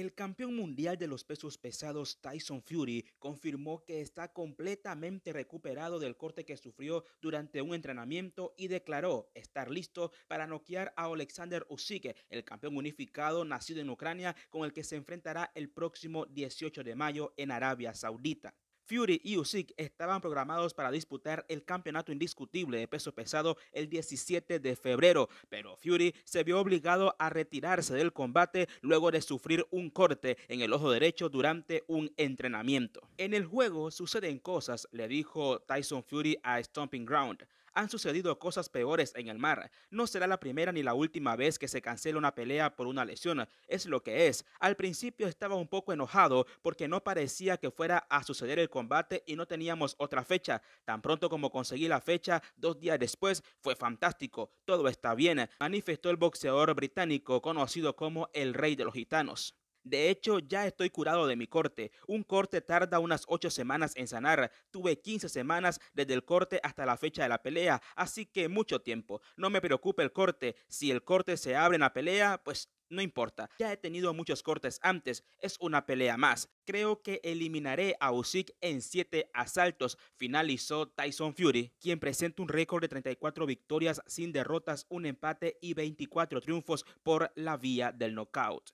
El campeón mundial de los pesos pesados Tyson Fury confirmó que está completamente recuperado del corte que sufrió durante un entrenamiento y declaró estar listo para noquear a Alexander Usyk, el campeón unificado nacido en Ucrania con el que se enfrentará el próximo 18 de mayo en Arabia Saudita. Fury y Usyk estaban programados para disputar el campeonato indiscutible de peso pesado el 17 de febrero, pero Fury se vio obligado a retirarse del combate luego de sufrir un corte en el ojo derecho durante un entrenamiento. En el juego suceden cosas, le dijo Tyson Fury a Stomping Ground. Han sucedido cosas peores en el mar. No será la primera ni la última vez que se cancela una pelea por una lesión. Es lo que es. Al principio estaba un poco enojado porque no parecía que fuera a suceder el combate combate y no teníamos otra fecha. Tan pronto como conseguí la fecha, dos días después, fue fantástico, todo está bien, manifestó el boxeador británico conocido como el rey de los gitanos. De hecho, ya estoy curado de mi corte. Un corte tarda unas ocho semanas en sanar. Tuve 15 semanas desde el corte hasta la fecha de la pelea, así que mucho tiempo. No me preocupe el corte. Si el corte se abre en la pelea, pues no importa, ya he tenido muchos cortes antes, es una pelea más. Creo que eliminaré a Usyk en 7 asaltos, finalizó Tyson Fury, quien presenta un récord de 34 victorias sin derrotas, un empate y 24 triunfos por la vía del knockout.